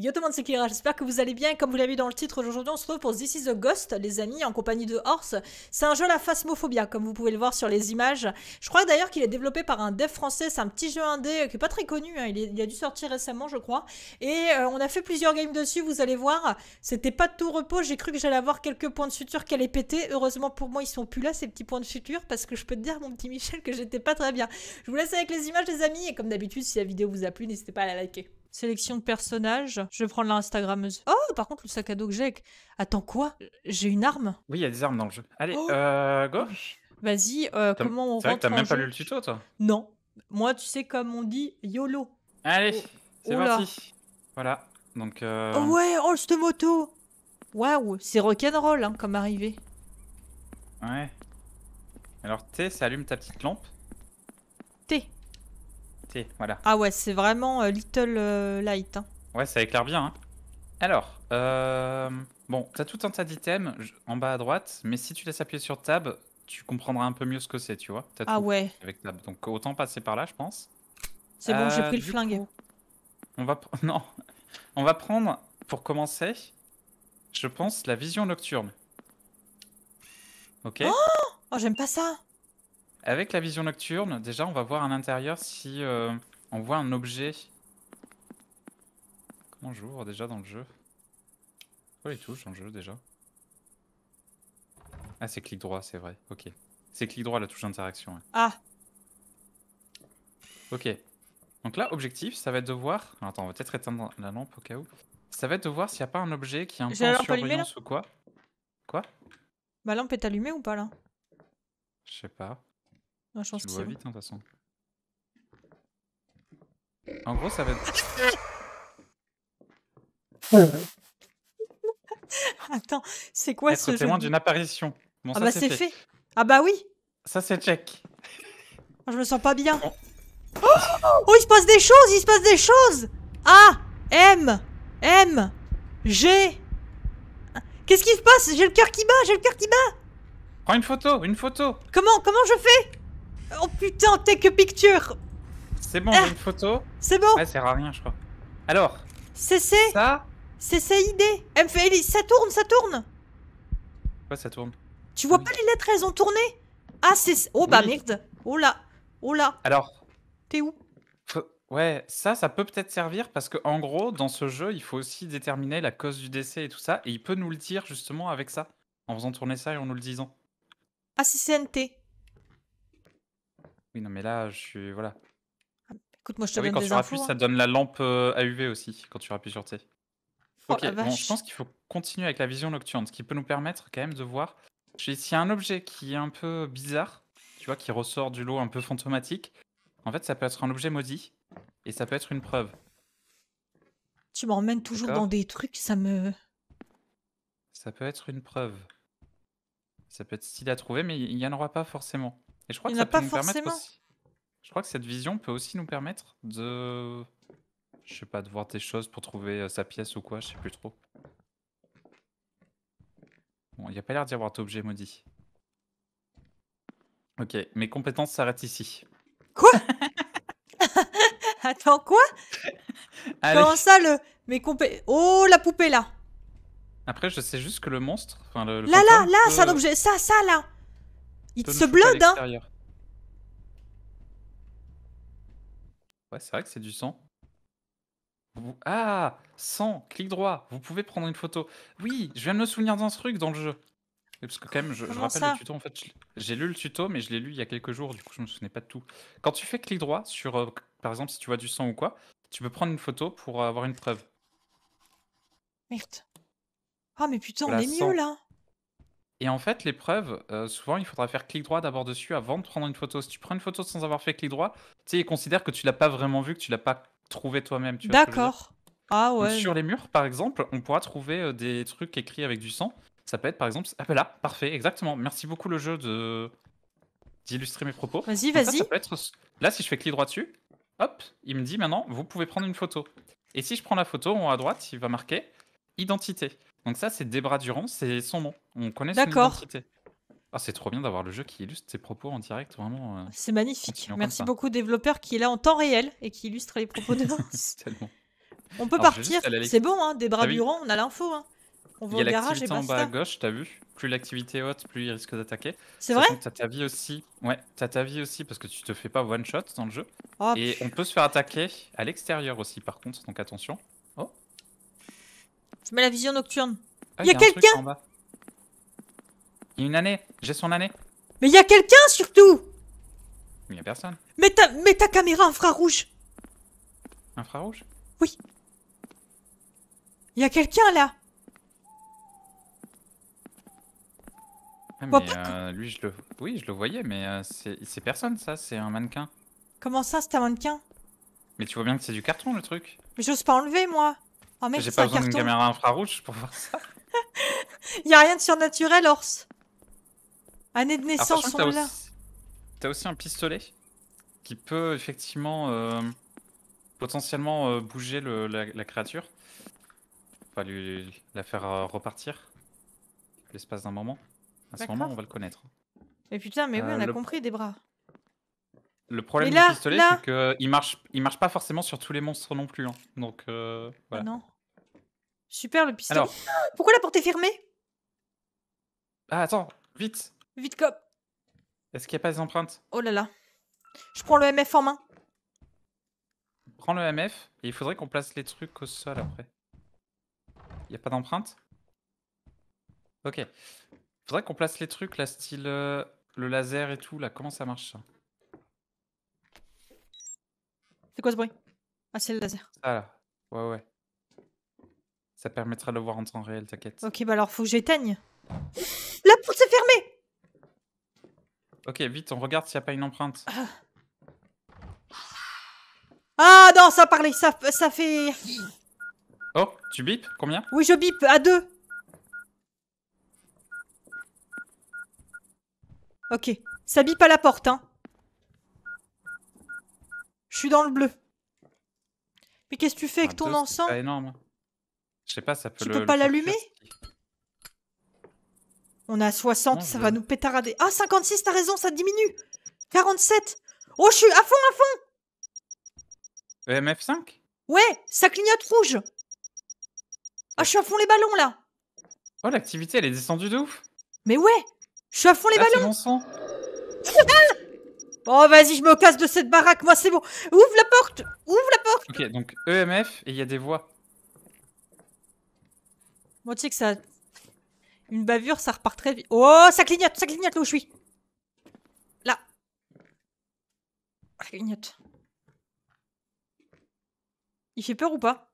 Yo tout le monde, c'est Kira, j'espère que vous allez bien. Comme vous l'avez vu dans le titre, aujourd'hui on se retrouve pour This is a Ghost, les amis, en compagnie de Horse. C'est un jeu à la phasmophobia, comme vous pouvez le voir sur les images. Je crois d'ailleurs qu'il est développé par un dev français, c'est un petit jeu indé euh, qui n'est pas très connu, hein. il, a dû sortir récemment je crois. Et euh, on a fait plusieurs games dessus, vous allez voir. C'était pas de tout repos, j'ai cru que j'allais avoir quelques points de suture qui allaient péter. Heureusement pour moi, ils sont plus là ces petits points de suture, parce que je peux te dire mon petit Michel que j'étais pas très bien. Je vous laisse avec les images les amis, et comme d'habitude, si la vidéo vous a plu, n'hésitez pas à la liker. Sélection de personnages. Je vais prendre l'Instagrammeuse. Oh, par contre, le sac à dos que j'ai. Attends, quoi J'ai une arme Oui, il y a des armes dans le jeu. Allez, oh. euh, go Vas-y, euh, comment on rentre C'est vrai que t'as même pas lu le tuto, toi Non. Moi, tu sais, comme on dit, YOLO. Allez, oh, c'est oh parti. Voilà, donc... Euh... Oh ouais, oh, cette moto Waouh, c'est rock'n'roll, hein, comme arrivé Ouais. Alors, T, ça allume ta petite lampe voilà. Ah ouais, c'est vraiment euh, Little euh, Light. Hein. Ouais, ça éclaire bien. Hein. Alors, euh, bon, t'as tout un tas d'items en bas à droite, mais si tu laisses appuyer sur Tab, tu comprendras un peu mieux ce que c'est, tu vois. ah ouais. Avec Tab, donc autant passer par là, je pense. C'est bon, j'ai pris le flingue. on va non, on va prendre pour commencer, je pense la vision nocturne. Ok. oh, oh j'aime pas ça. Avec la vision nocturne, déjà, on va voir à l'intérieur si euh, on voit un objet. Comment j'ouvre oh, déjà dans le jeu Oh, les touches dans le jeu déjà Ah, c'est clic droit, c'est vrai. Ok. C'est clic droit la touche d'interaction. Ah Ok. Donc là, objectif, ça va être de voir. attends, on va peut-être éteindre la lampe au cas où. Ça va être de voir s'il n'y a pas un objet qui est un peu en surbrillance ou quoi. Quoi Ma lampe est allumée ou pas là Je sais pas je pense tu le vois vite, hein, de toute façon. En gros, ça va être. Attends, c'est quoi être ce témoin d'une apparition. ah bah c'est fait. Ah bah oui. Ça c'est check. Ah, je me sens pas bien. Oh, oh, il se passe des choses, il se passe des choses. A M M G. Qu'est-ce qui se passe J'ai le cœur qui bat, j'ai le cœur qui bat. Prends une photo, une photo. Comment comment je fais Oh putain, t'es que picture C'est bon, ah, une photo C'est bon Ouais, ça sert à rien, je crois. Alors CC Ça idée. M ça tourne, ça tourne Quoi, ça tourne Tu vois pas les lettres, elles ont tourné Ah, c'est... Oh bah merde Oh là Oh là Alors T'es où Ouais, ça, ça peut peut-être servir parce que en gros, dans ce jeu, il faut aussi déterminer la cause du décès et tout ça, et il peut nous le dire justement avec ça, en faisant tourner ça et en nous le disant. Ah, c'est CNT non, mais là, je suis. Voilà. Ah, écoute, moi, je te ah quand tu ça hein. donne la lampe à euh, UV aussi, quand tu rappuies sur T. Oh ok, je pense qu'il faut continuer avec la vision nocturne, ce qui peut nous permettre quand même de voir. S'il y a un objet qui est un peu bizarre, tu vois, qui ressort du lot un peu fantomatique, en fait, ça peut être un objet maudit et ça peut être une preuve. Tu m'emmènes toujours dans des trucs, ça me. Ça peut être une preuve. Ça peut être stylé à trouver, mais il n'y en aura pas forcément. Et je crois que ça peut nous permettre aussi... Je crois que cette vision peut aussi nous permettre de. Je sais pas, de voir des choses pour trouver euh, sa pièce ou quoi, je sais plus trop. Bon, il n'y a pas l'air d'y avoir d'objet maudit. Ok, mes compétences s'arrêtent ici. Quoi Attends, quoi Comment ça, le... mes compétences... Oh, la poupée, là Après, je sais juste que le monstre... Enfin, le, là, là, là, c'est un objet. Ça, ça, là il se blinde, hein Ouais, c'est vrai que c'est du sang. Ah Sang Clic droit Vous pouvez prendre une photo. Oui, je viens de me souvenir d'un truc dans le jeu. parce que quand même, je, je rappelle le tuto, en fait, j'ai lu le tuto, mais je l'ai lu il y a quelques jours, du coup je me souvenais pas de tout. Quand tu fais clic droit sur, euh, par exemple, si tu vois du sang ou quoi, tu peux prendre une photo pour avoir une preuve. Merde. Ah mais putain, on est mieux là et en fait, l'épreuve, euh, souvent, il faudra faire clic droit d'abord dessus avant de prendre une photo. Si tu prends une photo sans avoir fait clic droit, tu sais, que tu l'as pas vraiment vu, que tu l'as pas trouvé toi-même, D'accord. Ah ouais, sur les murs, par exemple, on pourra trouver, euh, des trucs écrits avec du sang. Ça peut être, par exemple, ah, bah là, parfait, exactement. Merci beaucoup le jeu de d'illustrer mes propos. Vas-y, vas-y. être là, si je fais clic droit dessus, hop, il me dit: «Maintenant, vous pouvez prendre une photo» et si je prends la photo, en à droite, il va marquer «Identité». Donc ça, c'est Debra Durand, c'est son nom. On connaît son D'accord. identité. Ah, c'est trop bien d'avoir le jeu qui illustre ses propos en direct, vraiment. Euh, c'est magnifique. Merci beaucoup, développeur, qui est là en temps réel et qui illustre les propos de Vince. On peut partir. C'est bon, hein, des bras durants, on a l'info. hein. On va Il y garage et l'activité en bas à gauche, t'as vu Plus l'activité est haute, plus il risque d'attaquer. C'est vrai T'as ta vie aussi. Ouais, t'as ta vie aussi parce que tu te fais pas one shot dans le jeu. Oh, et on peut se faire attaquer à l'extérieur aussi, par contre, donc attention. Oh. Je mets la vision nocturne. Ah, il y a quelqu'un il y a une année. J'ai son année. Mais il y a quelqu'un surtout Il y a personne. Mets ta, ta caméra infrarouge. Infrarouge Oui. Il y a quelqu'un là. Ah, mais euh, lui, je le... Oui, je le voyais, mais euh, c'est personne, ça. C'est un mannequin. Comment ça, c'est un mannequin Mais tu vois bien que c'est du carton, le truc. Mais j'ose pas enlever, moi. Oh, j'ai pas besoin d'une caméra infrarouge pour voir ça. y a rien de surnaturel, Ors. Année de ah, naissance, Alors, on l'a. T'as aussi un pistolet qui peut effectivement euh, potentiellement euh, bouger la, la, créature. Enfin, lui, la faire euh, repartir l'espace d'un moment. À ce moment, on va le connaître. Mais putain, mais oui, on a compris des bras. Le problème du pistolet, c'est qu'il marche, il marche pas forcément sur tous les monstres non plus. Hein. Donc, ah voilà. non. Super le pistolet. Alors... Ah, pourquoi la porte est fermée Ah, attends, vite Vite, cop Est-ce qu'il n'y a pas des empreintes Oh là là. Je prends le MF en main. Prends le MF et il faudrait qu'on place les trucs au sol après. Il n'y a pas d'empreinte Ok. Il Faudrait qu'on place les trucs là, style euh, le laser et tout là. Comment ça marche ça C'est quoi ce bruit Ah, c'est le laser. Ah là. Ouais, ouais. Ça permettra de le voir en temps réel, t'inquiète. Ok, bah alors faut que j'éteigne. Ok, vite, on regarde s'il n'y a pas une empreinte. Ah, ah, ah non, ça parlait, ça, ça fait... Oh, tu bipes Combien Oui, je bip, à deux. Ok, ça bip à la porte, hein. Je suis dans le bleu. Mais qu'est-ce que tu fais avec ton deux, ensemble énorme. Je sais pas, ça peut Tu peux pas l'allumer on a 60, ça va nous pétarader. Ah, 56, t'as raison, ça diminue. 47. Oh, je suis à fond, à fond. EMF 5 Ouais, ça clignote rouge. Ah, je suis à fond les ballons là. Oh, l'activité, elle est descendue de ouf. Mais ouais, je suis à fond les ah, ballons. oh, vas-y, je me casse de cette baraque, moi c'est bon. Ouvre la porte, ouvre la porte. Ok, donc EMF et il y a des voix. Moi, tu sais que ça une bavure, ça repart très vite. Oh, ça clignote, ça clignote là où je suis. Là. Ça clignote. Il fait peur ou pas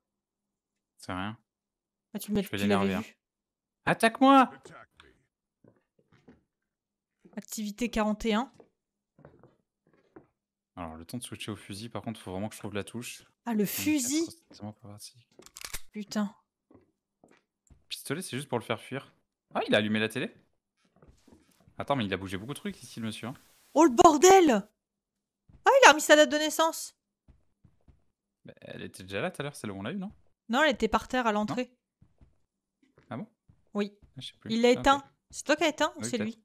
C'est rien. Ah, tu je peux l'énerver. Hein. Attaque-moi Activité 41. Alors, le temps de switcher au fusil, par contre, faut vraiment que je trouve la touche. Ah, le fusil Putain. Pistolet, c'est juste pour le faire fuir. Ah, il a allumé la télé Attends, mais il a bougé beaucoup de trucs ici, le monsieur. Hein. Oh le bordel Ah, il a remis sa date de naissance bah, Elle était déjà là tout à l'heure, celle où on l'a eu, non Non, elle était par terre à l'entrée. Ah bon Oui. Ah, il l'a ah, éteint. c'est toi qui as éteint ou ah c'est lui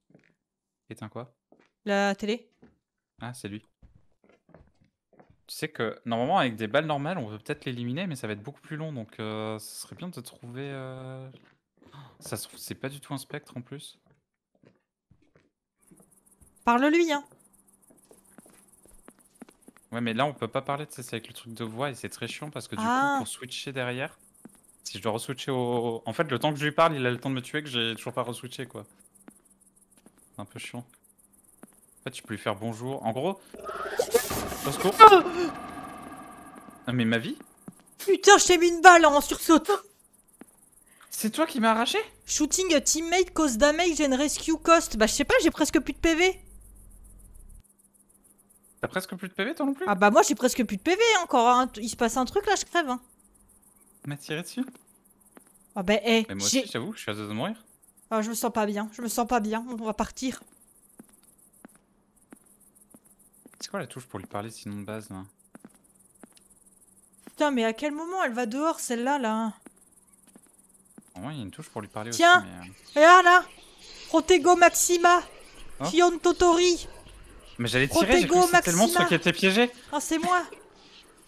Éteint quoi La télé. Ah, c'est lui. Tu sais que normalement, avec des balles normales, on peut peut-être l'éliminer, mais ça va être beaucoup plus long, donc euh, ce serait bien de trouver. Euh, ça c'est pas du tout un spectre en plus Parle-lui, hein Ouais, mais là, on peut pas parler, de c'est avec le truc de voix et c'est très chiant parce que du coup, ah. pour switcher derrière, si je dois re-switcher au. En fait, le temps que je lui parle, il a le temps de me tuer que j'ai toujours pas re-switché, quoi. C'est un peu chiant. En fait, tu peux lui faire bonjour. En gros. Au secours. Ah, ah mais ma vie Putain, je mis une balle en sursaut c'est toi qui m'as arraché Shooting a teammate cause damage and rescue cost. Bah je sais pas, j'ai presque plus de PV. T'as presque plus de PV toi non plus Ah bah moi j'ai presque plus de PV encore. Hein. Il se passe un truc là, je crève. Hein. M'a tiré dessus Ah bah hé. Eh, moi aussi j'avoue, je suis à deux de mourir. Ah je me sens pas bien, je me sens pas bien, on va partir. C'est quoi la touche pour lui parler sinon de base là Putain mais à quel moment elle va dehors celle-là là il y a une touche pour lui parler Tiens, aussi. Tiens, Et euh. là, Protego Maxima oh. Hein Fion Totori Mais j'allais tirer, j'ai cru que le monstre qui était piégé Ah, c'est moi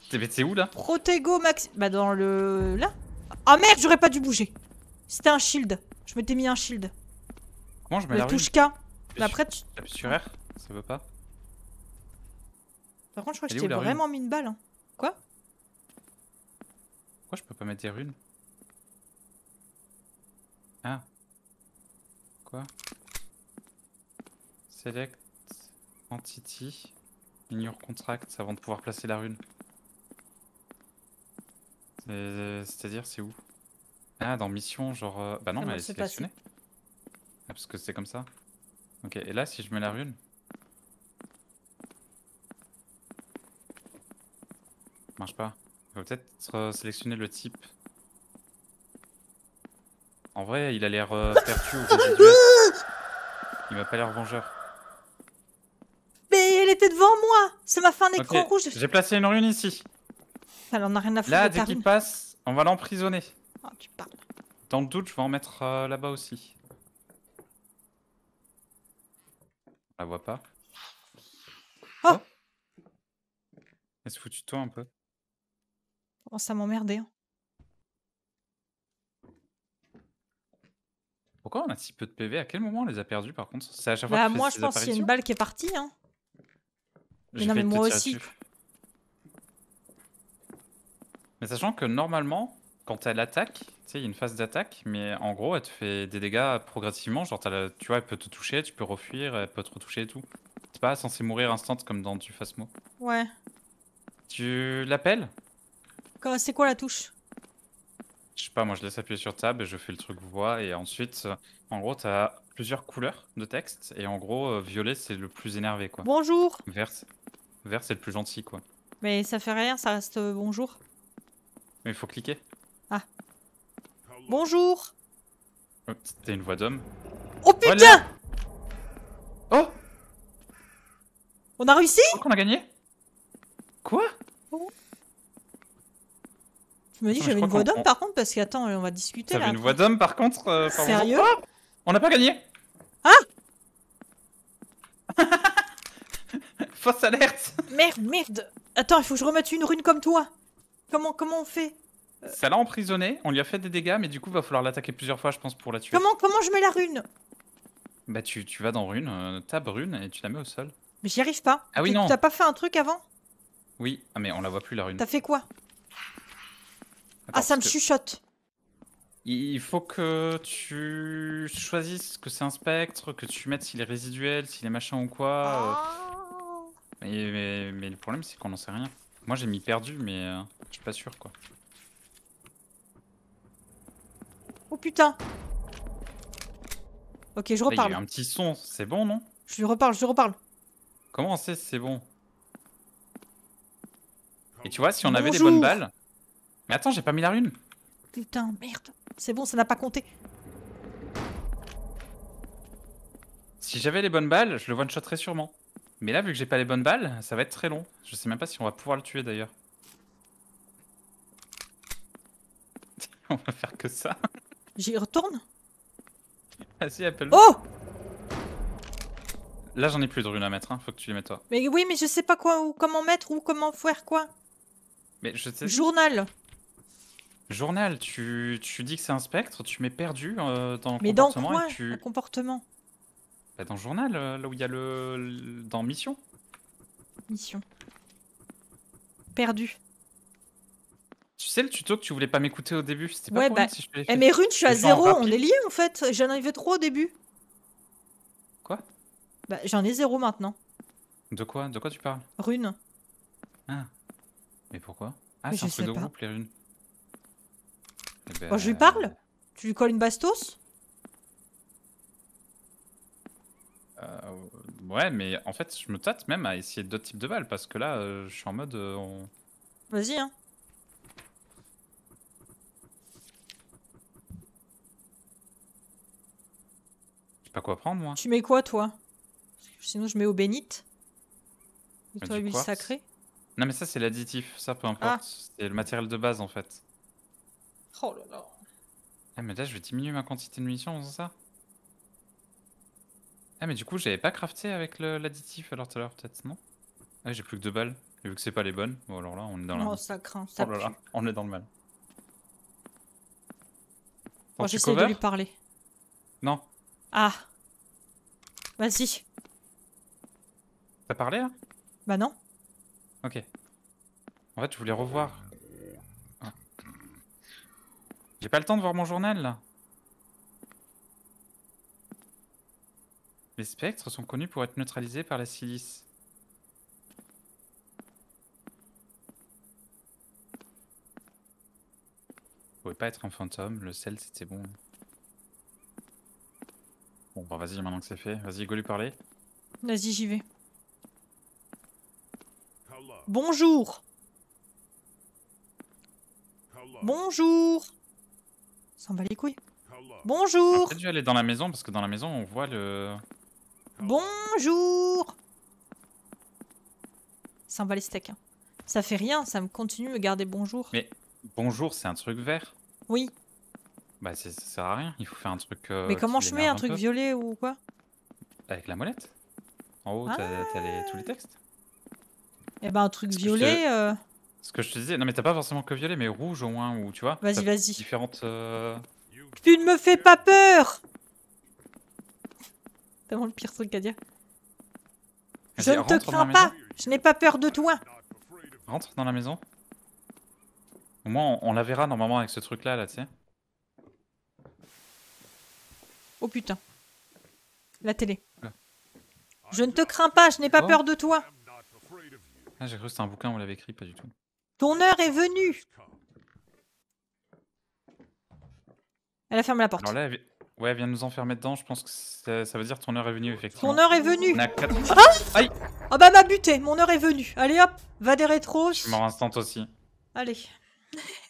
t'es où, là Protego Maxima... Bah, dans le... là Ah merde, j'aurais pas dû bouger C'était un shield. Je m'étais mis un shield. Comment je mets La touche K. Mais après, tu... T'appuies sur R Ça veut pas. Par contre, je crois que je t'ai vraiment mis une balle. Hein. Quoi Pourquoi je peux pas mettre des runes ah Quoi Select Entity. Ignore contract avant de pouvoir placer la rune. C'est-à-dire, c'est où Ah, dans mission, genre. Euh, bah non, mais elle est sélectionnée. Ah, parce que c'est comme ça. Ok, et là, si je mets la rune. Marche pas. peut-être euh, sélectionner le type en vrai, il a l'air euh, perdu au Il m'a pas l'air vengeur. Mais elle était devant moi Ça m'a fait un écran rouge. J'ai placé une rune ici. Alors ah, on rien à Là, dès qu'il passe, on va l'emprisonner. Oh tu Dans le doute, je vais en mettre euh, là-bas aussi. On la voit pas. Oh Elle se fout de toi un peu. Oh ça m'emmerdait. hein. Pourquoi on a si peu de PV À quel moment on les a perdus par contre C'est à chaque fois bah, Moi, je pense qu'il y a une balle qui est partie. Mais hein. non, mais moi aussi. Mais sachant que normalement, quand elle attaque, tu sais, il y a une phase d'attaque, mais en gros, elle te fait des dégâts progressivement. Genre, tu vois, elle peut te toucher, tu peux refuir, elle peut te retoucher et tout. T'es pas censé mourir instant comme dans du Phasmo. Ouais. Tu l'appelles C'est quoi la touche je sais pas, moi je laisse appuyer sur tab et je fais le truc voix. Et ensuite, en gros, t'as plusieurs couleurs de texte. Et en gros, euh, violet, c'est le plus énervé. quoi. Bonjour Vert, vert c'est le plus gentil. quoi. Mais ça fait rien, ça reste euh, bonjour. Mais il faut cliquer. Ah. Bonjour oh, T'es une voix d'homme. Oh putain Oh On a réussi qu'on a gagné Quoi je me dis que j'avais une voix d'homme par contre parce qu'attends, on va discuter là. une voix d'homme par contre euh, Sérieux oh, On n'a pas gagné Hein Fausse alerte Merde, merde Attends, il faut que je remette une rune comme toi Comment, comment on fait euh. Ça l'a emprisonné, on lui a fait des dégâts, mais du coup, va falloir l'attaquer plusieurs fois, je pense, pour la tuer. Comment, comment je mets la rune Bah, tu, tu, vas dans rune, euh, rune, et tu la mets au sol. Mais j'y arrive pas. Ah oui, non. T'as pas fait un truc avant Oui, ah, mais on la voit plus la rune. T'as fait quoi ah, ça me chuchote. Il faut que tu choisisses que c'est un spectre, que tu mettes s'il est résiduel, s'il est machin ou quoi. Euh. Mais, le problème, c'est qu'on en sait rien. Moi, j'ai mis perdu, mais euh, je suis pas sûr, quoi. Oh putain Ok, je reparle. il y a un petit son, c'est bon, non Je lui reparle, je lui reparle. Comment on sait c'est bon Et tu vois, si on avait des bonnes balles, mais attends, j'ai pas mis la rune. Putain, merde. C'est bon, ça n'a pas compté. Si j'avais les bonnes balles, je le one-shotterais sûrement. Mais là, vu que j'ai pas les bonnes balles, ça va être très long. Je sais même pas si on va pouvoir le tuer d'ailleurs. on va faire que ça. J'y retourne Vas-y, appelle le Oh Là, j'en ai plus de runes à mettre, hein. faut que tu les mettes toi. Mais oui, mais je sais pas quoi, ou comment mettre, ou comment faire quoi. Mais je sais. Journal Journal, tu, tu dis que c'est un spectre, tu m'es perdu euh, dans Mais dans comportement. quoi comportement Bah, Dans journal, euh, là où il y a le, Dans mission. Mission. Perdu. Tu sais le tuto que tu voulais pas m'écouter au début C'était pas Ouais, bah, je eh, mais Rune, je suis à zéro, on est lié en fait. J'en arrivais trop au début. Quoi Bah j'en ai zéro maintenant. De quoi De quoi tu parles Rune. Ah. Mais pourquoi Ah, c'est un de groupe, les runes. Eh ben, je lui parle Tu lui colles une bastos euh, Ouais, mais en fait, je me tâte même à essayer d'autres types de balles parce que là, euh, je suis en mode. Euh, Vas-y, hein. Je pas quoi prendre, moi. Tu mets quoi, toi Sinon, je mets au bénite. Et toi, huile sacrée Non, mais ça, c'est l'additif, ça, peu ah. importe. C'est le matériel de base, en fait. Oh là là. Ah mais là je vais diminuer ma quantité de munitions en faisant ça. Ah mais du coup j'avais pas crafté avec l'additif alors tout à l'heure peut-être non Ah j'ai plus que deux balles. Et vu que c'est pas les bonnes, bon alors là on est dans oh, ça craint, ça oh là là, on est dans le mal. Moi oh, j'essaie de lui parler. Non. Ah. Vas-y. T'as parlé là Bah non. Ok. En fait je voulais revoir j'ai pas le temps de voir mon journal là. Les spectres sont connus pour être neutralisés par la silice. Vous pouvez pas être un fantôme, le sel c'était bon. Bon bah vas-y maintenant que c'est fait, vas-y go lui parler. Vas-y j'y vais. Bonjour Bonjour S'en bat les couilles. Bonjour Peut-être dû aller dans la maison parce que dans la maison on voit le... Bonjour S'en bat les steaks. Hein. Ça fait rien, ça me continue de me garder bonjour. Mais bonjour c'est un truc vert. Oui. Bah ça sert à rien, il faut faire un truc... Euh, Mais comment je mets un, truc violet ou quoi Avec la molette. En haut t'as ah. tous les textes. Et eh bah ben, un truc violet... Euh, ce que je te disais, non mais t'as pas forcément que violet, mais rouge au moins, ou tu vois. Vas-y, vas-y. Différentes. Euh, tu ne me fais pas peur C'est vraiment le pire truc à dire. Je ne te crains pas, je n'ai pas peur de toi. Rentre dans la maison. Au moins, on, la verra normalement avec ce truc-là, là, tu sais. Oh putain. La télé. Je ne te crains pas, je n'ai pas oh. peur de toi. Ah, j'ai cru que c'était un bouquin, on l'avait écrit, pas du tout. Ton heure est venue. Elle a fermé la porte. Ouais, elle vient nous enfermer dedans. Je pense que ça, veut dire ton heure est venue, effectivement. Ton heure est venue. On ah, ah bah m'a buté, mon heure est venue. Allez hop, va des rétros. Je instant aussi. Allez.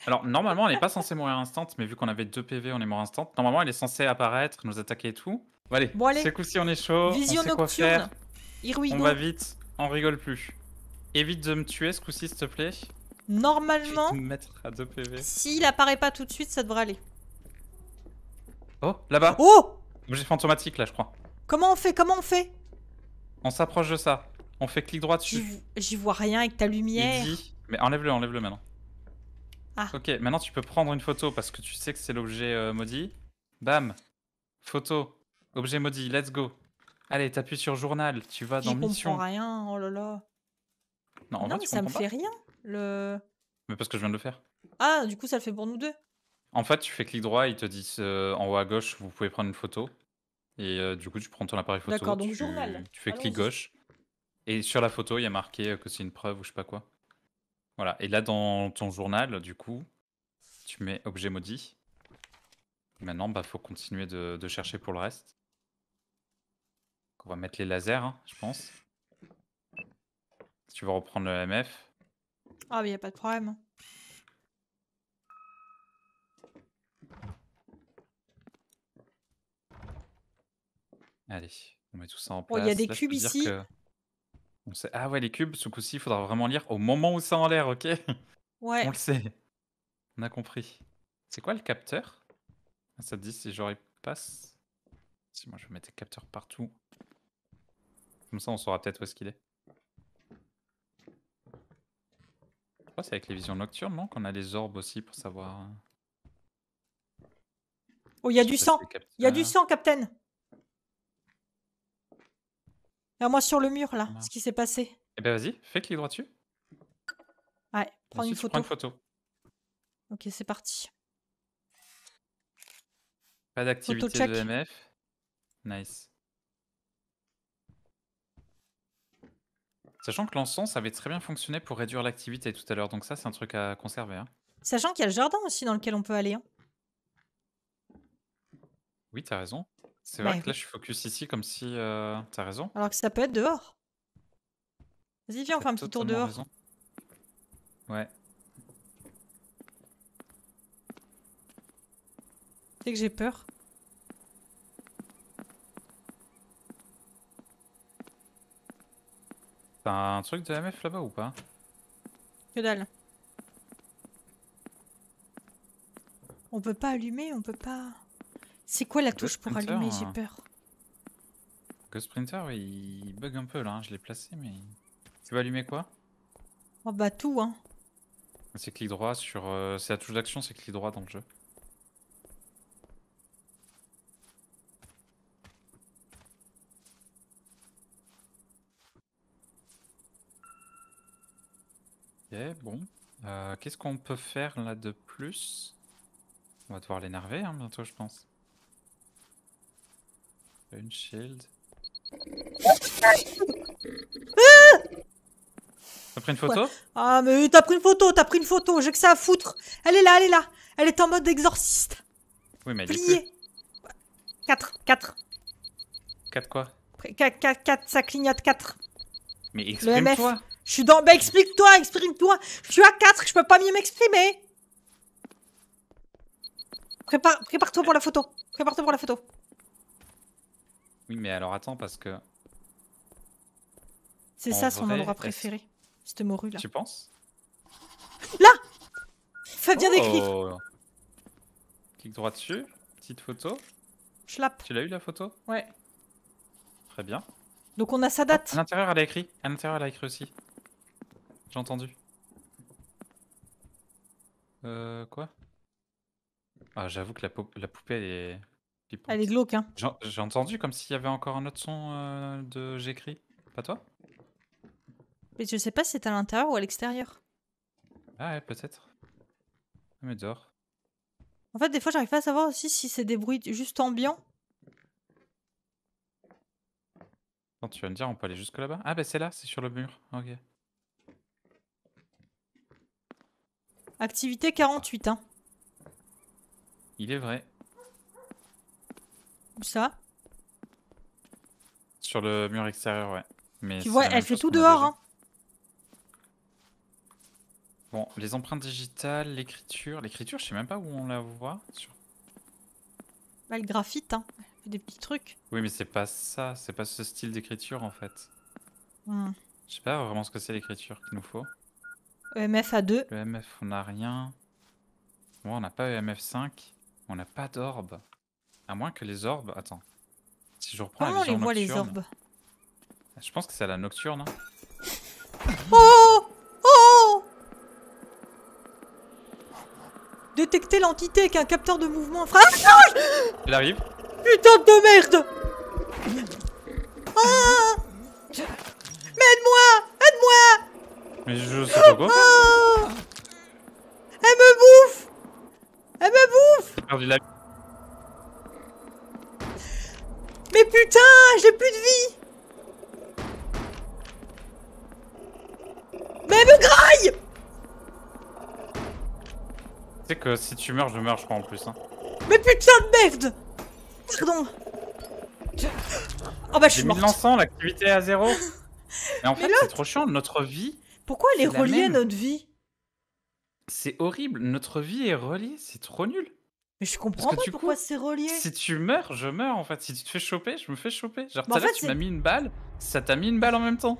Alors normalement, elle n'est pas censée mourir instant, mais vu qu'on avait deux PV, on est mort instant. Normalement, elle est censée apparaître, nous attaquer et tout. Bon, allez, ce coup-ci, on est chaud. Vision nocturne. On va vite, on rigole plus. Évite de me tuer ce coup-ci, s'il te plaît. Normalement, s'il apparaît pas tout de suite, ça devrait aller. Oh, là-bas Oh Objet fantomatique, là, je crois. Comment on fait Comment on fait On s'approche de ça. On fait clic droit dessus. J'y vois rien avec ta lumière. Mais enlève-le, enlève-le maintenant. Ah. Ok, maintenant tu peux prendre une photo parce que tu sais que c'est l'objet euh, maudit. Bam Photo. Objet maudit, let's go. Allez, t'appuies sur journal, tu vas dans mission. Je comprends rien, oh là là. Non, mais ça me fait rien. Mais parce que je viens de le faire. Ah, du coup, ça le fait pour nous deux. En fait, tu fais clic droit, ils te disent euh, en haut à gauche, vous pouvez prendre une photo. Et euh, du coup, tu prends ton appareil photo. D'accord, donc tu, journal. Tu fais clic gauche. Et sur la photo, il y a marqué euh, que c'est une preuve ou je sais pas quoi. Voilà. Et là, dans ton journal, du coup, tu mets objet maudit. Maintenant, bah, faut continuer de, chercher pour le reste. On va mettre les lasers, hein, je pense. Tu vas reprendre le MF. Ah, oh, mais y a pas de problème. Allez, on met tout ça en place. Oh, il oh, y a des cubes ici. On Ah ouais, les cubes, ce coup-ci, il faudra vraiment lire au moment où ça en l'air, ok Ouais. On le sait. On a compris. C'est quoi le capteur ah, Ça te dit si j'aurais passe Si moi je vais mettre des capteurs partout. Comme ça, on saura peut-être où est-ce qu'il est. c'est avec les visions nocturnes, non Qu'on a les orbes aussi pour savoir. Euh, oh, il y a du sang Il y a du sang, Captain à moi sur le mur, là, ce qui s'est passé. Eh ben vas-y, fais clic droit dessus. Ouais, prends une, photo. Prends une photo. Ok, c'est parti. Pas d'activité de MF. Nice. Sachant que l'encens, ça avait très bien fonctionné pour réduire l'activité tout à l'heure, donc ça, c'est un truc à conserver. Hein. Sachant qu'il y a le jardin aussi dans lequel on peut aller. Hein. Oui, t'as raison. C'est vrai bah que là, je suis focus ici comme si. Euh, t'as raison. Alors que ça peut être dehors. Vas-y, viens, on fait un petit tour dehors. Ouais. Tu que j'ai peur. T'as un truc de MF là-bas ou pas Que dalle. On peut pas allumer, on peut pas. C'est quoi la touche pour allumer J'ai peur. Ghost Sprinter, il bug un peu là, hein, je l'ai placé, mais. Tu veux allumer quoi Oh bah tout, hein. C'est clic droit sur. Euh, c'est la touche d'action, c'est clic droit dans le jeu. Ok, bon. Euh, Qu'est-ce qu'on peut faire là de plus On va devoir l'énerver hein, bientôt, je pense. Une shield. Ah t'as pris une photo Ah mais t'as pris une photo, t'as pris une photo, j'ai que ça à foutre. Elle est là, elle est là. Elle est en mode exorciste. Oui mais elle est 4, 4. 4 quoi 4, 4, 4, ça clignote 4. Mais exprime-toi. Je suis dans... Bah ben, explique-toi, exprime-toi. Je suis à 4, je peux pas mieux m'exprimer. Prépare... Prépare-toi pour la photo. Prépare-toi pour la photo. Oui, mais alors attends, parce que... C'est ça son endroit préféré. Cette morue là. Tu penses Là Fabien oh décrire. Clique droit dessus, petite photo. Schlapp. Tu l'as eu la photo Ouais. Très bien. Donc on a sa date. à l'intérieur elle a écrit. À l'intérieur elle a écrit aussi. J'ai entendu. Euh, quoi Ah, j'avoue que la, poupée, elle est Elle est glauque, hein J'ai entendu comme s'il y avait encore un autre son euh, de j'écris. Pas toi Mais je sais pas si c'est à l'intérieur ou à l'extérieur. Ah ouais, peut-être. Ah, mais dehors. En fait, des fois, j'arrive pas à savoir aussi si c'est des bruits juste ambiants. Attends, tu vas me dire, on peut aller jusque là-bas Ah bah c'est là, c'est sur le mur. Ok. Activité 48. Hein. Il est vrai. Où ça Sur le mur extérieur, ouais. Mais tu vois, elle fait tout dehors. Hein. Bon, les empreintes digitales, l'écriture. L'écriture, je sais même pas où on la voit. Sur... Bah, le graphite, hein. Des petits trucs. Oui, mais c'est pas ça. C'est pas ce style d'écriture, en fait. Hmm. Je sais pas vraiment ce que c'est l'écriture qu'il nous faut. EMF à 2. EMF, on n'a rien. Moi on n'a pas EMF 5. On n'a pas d'orbe. À moins que les orbes. Attends. Si je reprends la ah, vision on les voit les orbes Je pense que c'est à la nocturne. Hein. Oh Oh Détecter l'entité avec un capteur de mouvement. frère Ah Il arrive. Putain de merde Ah Mais je sais pas quoi. Oh Elle me bouffe Elle me bouffe perdu la Mais putain, j'ai plus de vie Mais elle me graille Tu sais que si tu meurs, je meurs, je crois, en plus. Hein. Mais putain de merde Pardon Oh bah je suis mort. l'encens, l'activité est à zéro. Mais en fait, c'est trop chiant, notre vie, pourquoi elle est, reliée à notre vie C'est horrible, notre vie est reliée, c'est trop nul. Mais je comprends pas pourquoi c'est relié. Si tu meurs, je meurs en fait. Si tu te fais choper, je me fais choper. Genre, bah, fait, tu m'as mis une balle, ça t'a mis une balle en même temps.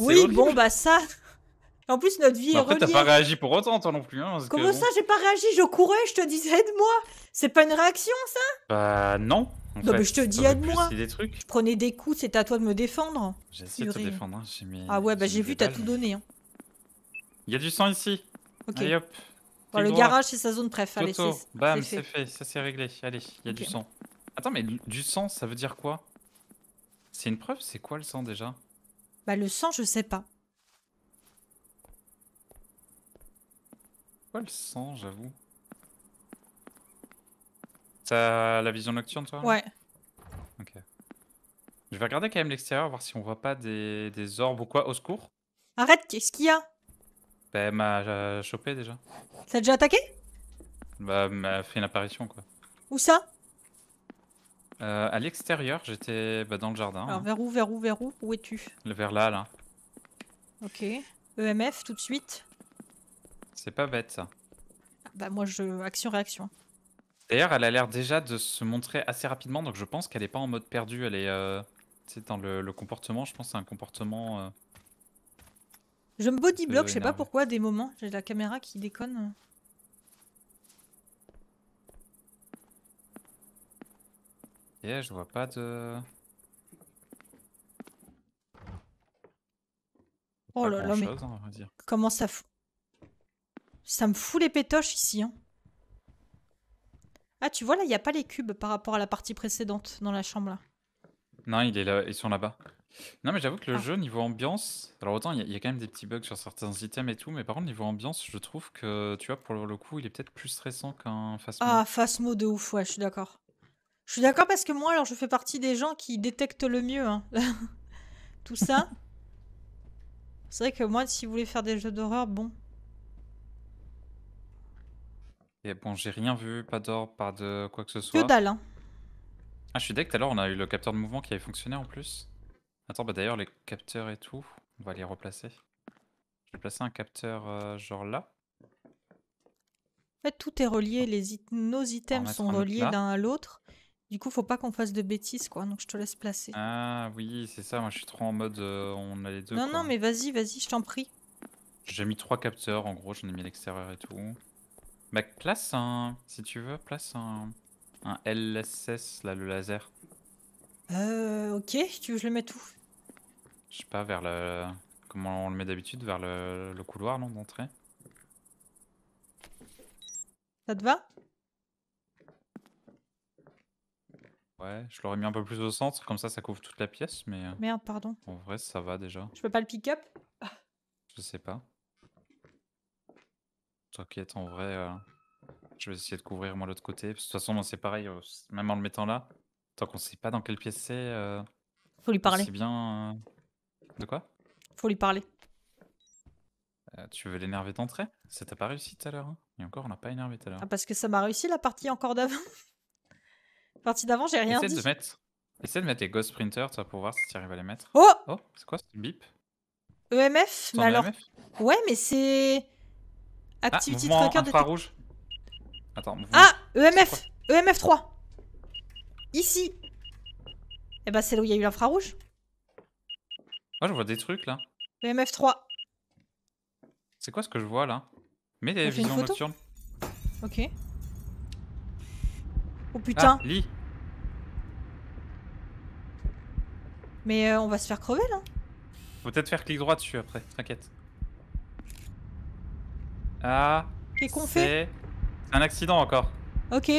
Oui, bon, bah ça. En plus, notre vie est est En reliée. t'as pas réagi pour autant, toi non plus. Hein, Comment ça, j'ai pas réagi Je courais, je te disais aide-moi. C'est pas une réaction, ça Bah non. non, mais je te dis aide-moi. des Je prenais des coups, c'est à toi de me défendre. Hein, J'essaie de te défendre. Hein. Ah ouais, bah j'ai vu, t'as tout donné. Il y a du sang ici. Ok. le garage, c'est sa zone préf. Allez, bam, c'est fait. Ça, c'est réglé. Allez, il y a du sang. Attends, mais du sang, ça veut dire quoi C'est une preuve C'est quoi le sang déjà Bah, le sang, je sais pas. Quoi le sang, j'avoue T'as la vision nocturne, toi Ouais. Ok. Je vais regarder quand même l'extérieur, voir si on voit pas des, des orbes ou quoi. Au secours Arrête, qu'est-ce qu'il y a elle m'a chopé déjà. Ça a déjà attaqué Bah, elle m'a fait une apparition quoi. Où ça euh, À l'extérieur, j'étais bah, dans le jardin. Alors, vers où, vers où, vers où Où es-tu Vers là, là. Ok. EMF tout de suite. C'est pas bête ça. Ah, bah, moi, je. Action-réaction. D'ailleurs, elle a l'air déjà de se montrer assez rapidement, donc je pense qu'elle est pas en mode perdu. Elle est. Euh... Tu sais, dans le, comportement, je pense que c'est un comportement. Euh, je me bodyblock, euh, je sais pas pourquoi, des moments. J'ai la caméra qui déconne. Et je vois pas de... Oh là là, mais... Comment ça... fout Ça me fout les pétoches ici. Hein. Ah, tu vois, là, il n'y a pas les cubes par rapport à la partie précédente dans la chambre, là. Non, ils sont là-bas. Non, mais j'avoue que le ah. jeu, niveau ambiance, alors autant il y, a quand même des petits bugs sur certains items et tout, mais par contre, niveau ambiance, je trouve que, tu vois, pour le coup, il est peut-être plus stressant qu'un Phasmo. Ah, Phasmo de ouf, ouais, je suis d'accord. Je suis d'accord parce que moi, alors, je fais partie des gens qui détectent le mieux hein, tout ça. C'est vrai que moi, si vous voulez faire des jeux d'horreur, bon. Et bon, j'ai rien vu, pas d'or, pas de quoi que ce Que soit. dalle, hein. Ah, je suis deck, tout à l'heure, on a eu le capteur de mouvement qui avait fonctionné en plus. Attends, bah d'ailleurs, les capteurs et tout, on va les replacer. Je vais placer un capteur euh, genre là. tout est relié, les nos items sont reliés l'un à l'autre. Du coup, faut pas qu'on fasse de bêtises, quoi. Donc, je te laisse placer. Ah oui, c'est ça. Moi, je suis trop en mode, euh, on a les deux. Non, non, mais vas-y, vas-y, je t'en prie. J'ai mis trois capteurs, en gros. J'en ai mis l'extérieur et tout. Bah, place un, si tu veux, place un, un LSS, là, le laser. Euh, ok. Tu veux je le mets où je sais pas, vers le... Comment on le met d'habitude Vers le, couloir, non, d'entrée Ça te va Ouais, je l'aurais mis un peu plus au centre, comme ça, ça couvre toute la pièce, mais... Euh, Merde, pardon. En vrai, ça va déjà. Je peux pas le pick-up Je sais pas. T'inquiète, en vrai, euh, je vais essayer de couvrir moi l'autre côté. De toute façon, c'est pareil, euh, même en le mettant là, tant qu'on sait pas dans quelle pièce c'est... Faut lui parler. C'est bien... De quoi Faut lui parler. Euh, tu veux l'énerver d'entrée Ça t'a pas réussi tout à l'heure. Hein. Et encore, on n'a pas énervé tout à l'heure. Ah, parce que ça m'a réussi la partie encore d'avant. partie d'avant, j'ai rien Essaie dit. De mettre... Essaie de mettre les Ghost Printers, toi pour voir si tu arrives à les mettre. Oh Oh, c'est quoi ce bip EMF Mais alors. E ouais, mais c'est. Ah, Activity ah, de. Attends, Ah EMF EMF 3 Ici Eh bah, ben, c'est là où il y a eu l'infrarouge. Oh, je vois des trucs là. Le MF3. C'est quoi ce que je vois là Mais des visions nocturnes. Ok. Oh ah, putain. Ah, lit. Mais euh, on va se faire crever là. Faut peut-être faire clic droit dessus après, t'inquiète. Ah. Qu'est-ce qu'on fait un accident encore. Ok.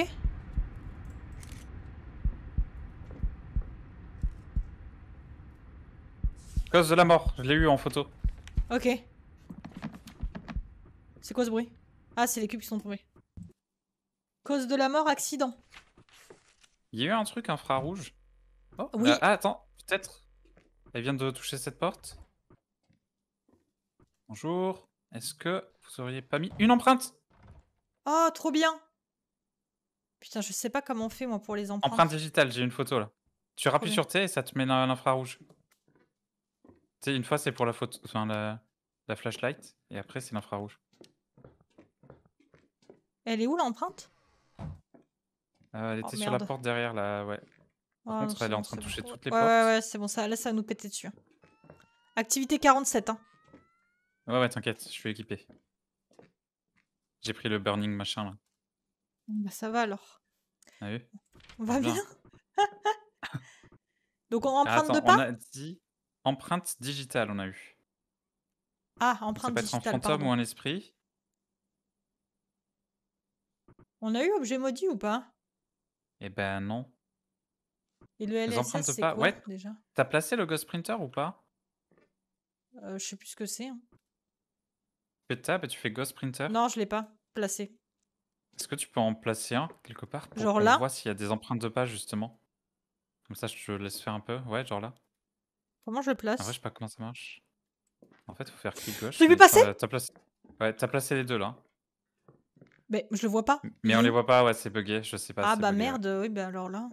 Cause de la mort, je l'ai eu en photo. Ok. C'est quoi ce bruit Ah, c'est les cubes qui sont tombés. Cause de la mort, accident. Il y a eu un truc infrarouge. Oh, oui. Bah, ah, attends, peut-être. Elle vient de toucher cette porte. Bonjour. Est-ce que vous auriez pas mis une empreinte Oh, trop bien Putain, je sais pas comment on fait moi pour les empreintes. Empreinte digitale, j'ai une photo là. Tu rappuies sur T et ça te met dans l'infrarouge. Tu sais, une fois, c'est pour la, photo... enfin, la... flashlight, et après, c'est l'infrarouge. Elle est où l'empreinte euh, Elle oh, était sur la porte derrière, là, ouais. Ah, elle est en train de toucher toutes les portes. Ouais, ouais, c'est bon, ça, là, ça va nous péter dessus. Hein. Activité 47, hein. Ouais, ouais, t'inquiète, je suis équipé. J'ai pris le burning machin, là. Bah, ça va alors. Ah on va bien. Donc, ah, on emprunte de pas Empreinte digitale, on a eu. Ah, empreinte digitale. Ça peut être un fantôme ou un esprit. On a eu objet maudit ou pas Eh ben non. Et le LSS, c'est quoi déjà T'as placé le Ghost Printer ou pas euh, Je sais plus ce que c'est. Hein. Tu tu fais Ghost Printer Non, je l'ai pas placé. Est-ce que tu peux en placer un quelque part genre là voit s'il y a des empreintes de pas justement Comme ça, je te laisse faire un peu. Ouais, genre là. Comment je le place En vrai, je sais pas comment ça marche. En fait, faut faire clic gauche. Je vu passer T'as placé... les deux là. Mais je le vois pas. Mais on les voit pas, ouais, c'est bugué, je sais pas. Ah bah merde, oui, bah alors là.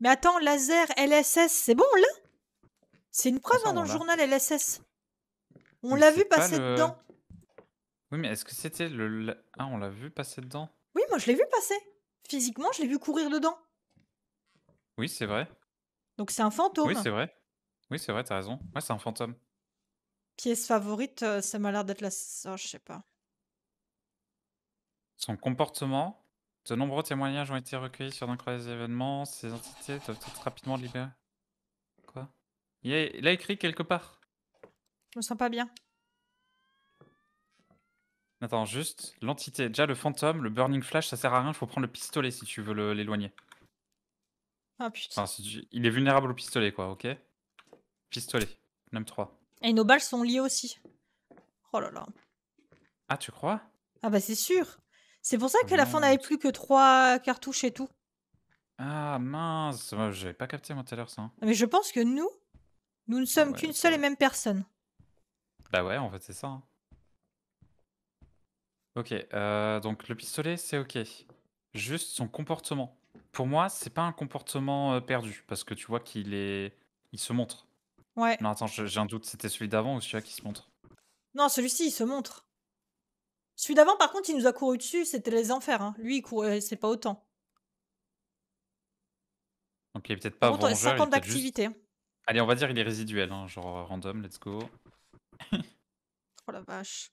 Mais attends, laser, LSS, c'est bon là C'est une preuve hein, dans le journal LSS. On l'a vu passer dedans. Oui, mais est-ce que c'était le. Ah, on l'a vu passer dedans Oui, moi je l'ai vu passer physiquement, je l'ai vu courir dedans. Oui, c'est vrai. Donc c'est un fantôme. Oui, c'est vrai. Oui, c'est vrai, t'as raison. Ouais, c'est un fantôme. Pièce favorite, euh, ça m'a l'air d'être la. Oh, je sais pas. Son comportement. De nombreux témoignages ont été recueillis sur d'incroyables événements. Ces entités doivent être rapidement libérées. Quoi il il a écrit quelque part. Je me sens pas bien. Attends, juste l'entité. Déjà, le fantôme, le burning flash, ça sert à rien. Il faut prendre le pistolet si tu veux l'éloigner. Ah putain. Il est vulnérable au pistolet, quoi, ok Pistolet, même 3. Et nos balles sont liées aussi. Oh là là. Ah, tu crois Ah bah c'est sûr. C'est pour ça qu'à la fin, on n'avait plus que 3 cartouches et tout. Ah mince, j'avais pas capté mon tout ça. Hein. Mais je pense que nous, nous ne sommes ah qu'une seule et même personne. Bah ouais, en fait c'est ça. Hein. OK, euh, donc le pistolet, c'est OK. Juste son comportement. Pour moi, c'est pas un comportement, euh, perdu parce que tu vois qu'il est il se montre. Ouais. Non attends, j'ai un doute, c'était celui d'avant ou celui-là qui se montre? Non, celui-ci, il se montre. Celui d'avant, par contre, il nous a couru dessus, c'était les enfers, hein. Lui, il courait c'est pas autant. Donc il est peut-être pas contre, d'activité. Hein. allez, on va dire il est résiduel, hein, genre, euh, random, let's go. Oh la vache.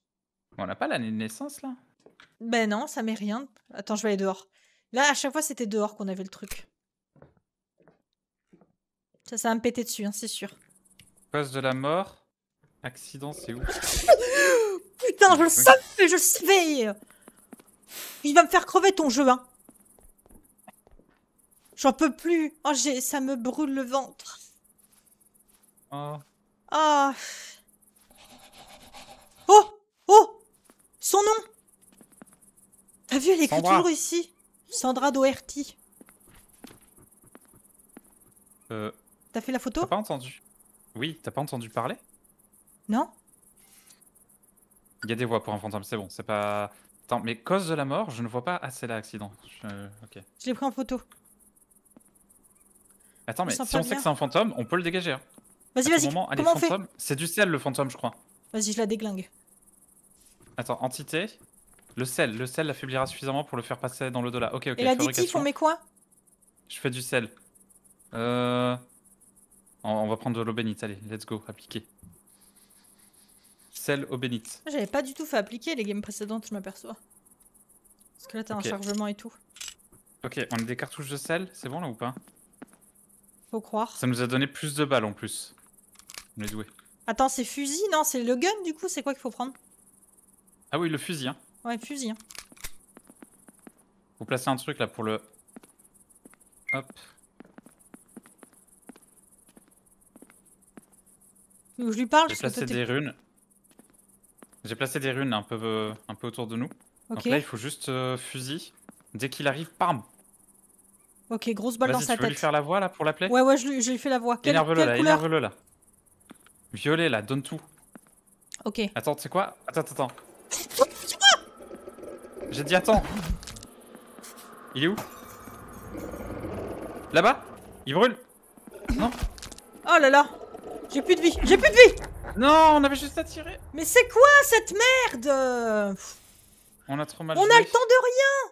On a pas l'année de naissance là Ben non, ça met rien. Attends, je vais aller dehors. Là, à chaque fois, c'était dehors qu'on avait le truc. Ça, ça va me péter dessus, hein, c'est sûr. Cause de la mort, accident, c'est où Putain, je le savais, je le savais Il va me faire crever ton jeu, hein J'en peux plus Oh, j'ai... ça me brûle le ventre Oh ah. Oh Oh son nom T'as vu, elle écrit toujours ici. Sandra Doherty. Euh, T'as fait la photo T'as pas entendu Oui, t'as pas entendu parler Non Il y a des voix pour un fantôme, c'est bon, c'est pas... Attends, mais cause de la mort, je ne vois pas... Ah, c'est l'accident. Euh, je... l'ai pris en photo. Attends, mais si on sait que c'est un fantôme, on peut le dégager. Hein. Vas-y, vas-y, comment C'est du ciel, le fantôme, je crois. Vas-y, je la déglingue. Attends, entité Le sel. Le sel l'affaiblira suffisamment pour le faire passer dans le delà. Ok, ok. Et l'additif, on met quoi Je fais du sel. Euh... On, va prendre de l'eau bénite. Allez, let's go. Appliquer. Sel eau bénite. J'avais pas du tout fait appliquer les games précédentes, je m'aperçois. Parce que là, t'as un chargement et tout. Ok, on a des cartouches de sel. C'est bon là ou pas Faut croire. Ça nous a donné plus de balles en plus. On est doué. Attends, c'est fusil Non, c'est le gun du coup C'est quoi qu'il faut prendre ah oui, le fusil. Hein. Ouais, fusil. Hein. Vous placez un truc là pour le. Hop. Donc, je lui parle. J'ai placé des runes. J'ai placé des runes un peu, euh, un peu autour de nous. Okay. Donc là, il faut juste euh, fusil. Dès qu'il arrive, pam Ok, grosse balle dans sa tu veux tête. lui faire la voix là pour l'appeler Ouais, ouais, je lui, je lui, fais la voix. Énerve-le là, énerve-le là. Violet là, donne tout. Ok. Attends, c'est quoi Attends, attends, attends. J'ai dit attends. Il est où Là-bas Il brûle Non Oh là là J'ai plus de vie J'ai plus de vie Non, on avait juste à Mais c'est quoi cette merde On a trop mal On a le temps de rien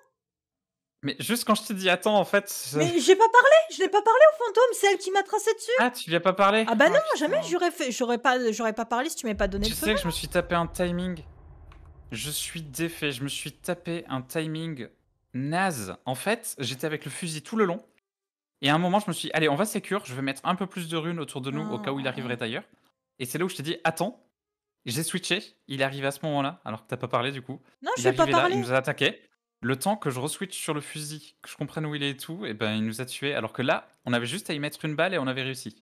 Mais juste quand je t'ai dit attends, en fait... Mais j'ai pas parlé Je n'ai pas parlé au fantôme, c'est elle qui m'a tracé dessus Ah, tu lui as pas parlé Ah bah ah, non, jamais j'aurais fait... J'aurais pas... pas parlé si tu m'avais pas donné tu Tu sais que je me suis tapé un timing je suis défait. Je me suis tapé un timing naze. En fait, j'étais avec le fusil tout le long. Et à un moment, je me suis dit, allez, on va sécure. Je vais mettre un peu plus de runes autour de nous au cas où il oh. arriverait ailleurs. Et c'est là où je t'ai dit, attends. J'ai switché. Il arrive à ce moment-là, alors que t'as pas parlé du coup. Non, il pas parlé. Là, il nous a attaqué. Le temps que je reswitch sur le fusil, que je comprenne où il est et tout, et eh ben il nous a tué, Alors que là, on avait juste à y mettre une balle et on avait réussi.